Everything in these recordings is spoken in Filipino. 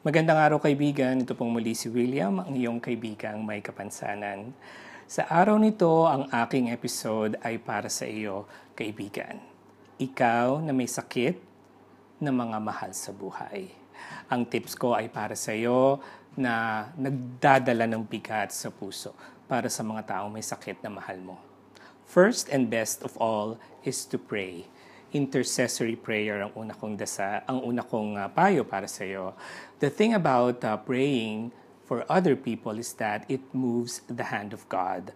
Magandang araw kaibigan, ito pong muli si William, ang iyong kaibigang may kapansanan. Sa araw nito, ang aking episode ay para sa iyo, kaibigan. Ikaw na may sakit ng mga mahal sa buhay. Ang tips ko ay para sa iyo na nagdadala ng bigat sa puso para sa mga taong may sakit na mahal mo. First and best of all is to pray intercessory prayer ang una kong dasa, ang una kong uh, payo para sa iyo. The thing about uh, praying for other people is that it moves the hand of God.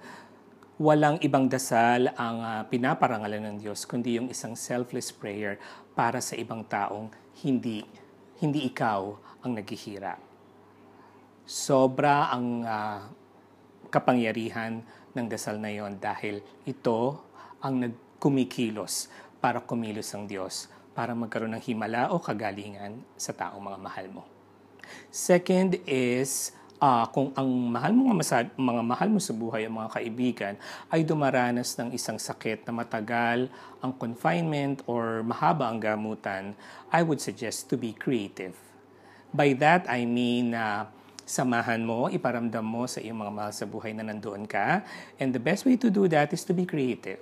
Walang ibang dasal ang uh, pinaparangalan ng Diyos kundi yung isang selfless prayer para sa ibang taong hindi hindi ikaw ang naghihirap. Sobra ang uh, kapangyarihan ng dasal na yon dahil ito ang nagkumikilos para kumilos ang Diyos, para magkaroon ng himala o kagalingan sa taong mga mahal mo. Second is, uh, kung ang mahal mo masad, mga mahal mo sa buhay ang mga kaibigan ay dumaranas ng isang sakit na matagal ang confinement or mahaba ang gamutan, I would suggest to be creative. By that, I mean na uh, samahan mo, iparamdam mo sa iyong mga mahal sa buhay na nandoon ka. And the best way to do that is to be creative.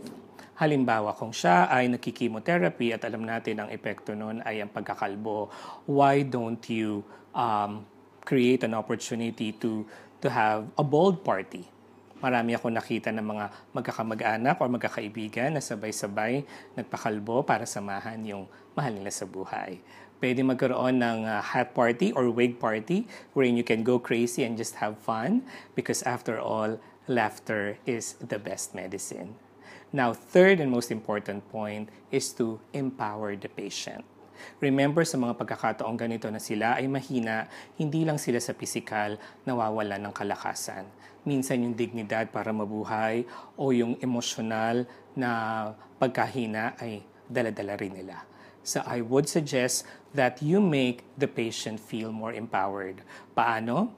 Halimbawa, kung siya ay nakikimotherapy at alam natin ang epekto noon ay ang pagkakalbo, why don't you um, create an opportunity to to have a bold party marami ako nakita ng mga magkakamag-anak o magkakaibigan na sabay-sabay nagpakalbo para samahan yung mahal nila sa buhay. Pwede magkaroon ng uh, hat party or wig party wherein you can go crazy and just have fun because after all, laughter is the best medicine. Now, third and most important point is to empower the patient. Remember sa mga pagkakataong ganito na sila ay mahina, hindi lang sila sa pisikal nawawala ng kalakasan. Minsan yung dignidad para mabuhay o yung emosyonal na pagkahina ay daladala rin nila. So I would suggest that you make the patient feel more empowered. Paano?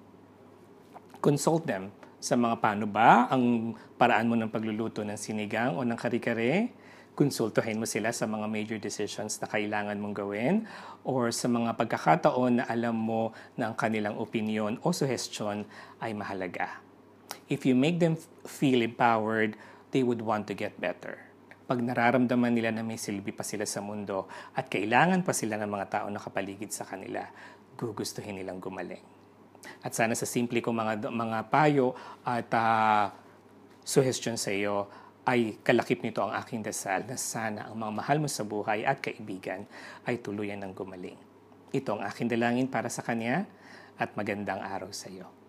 Consult them sa mga paano ba ang paraan mo ng pagluluto ng sinigang o ng kare-kare. Konsultuhin mo sila sa mga major decisions na kailangan mong gawin or sa mga pagkakataon na alam mo na ang kanilang opinion o suggestion ay mahalaga. If you make them feel empowered, they would want to get better pag nararamdaman nila na may silbi pa sila sa mundo at kailangan pa sila ng mga tao na kapaligid sa kanila, gugustuhin nilang gumaling. At sana sa simple kong mga, mga payo at uh, suggestion sa iyo ay kalakip nito ang aking dasal na sana ang mga mahal mo sa buhay at kaibigan ay tuluyan ng gumaling. Ito ang aking dalangin para sa Kanya at magandang araw sa iyo.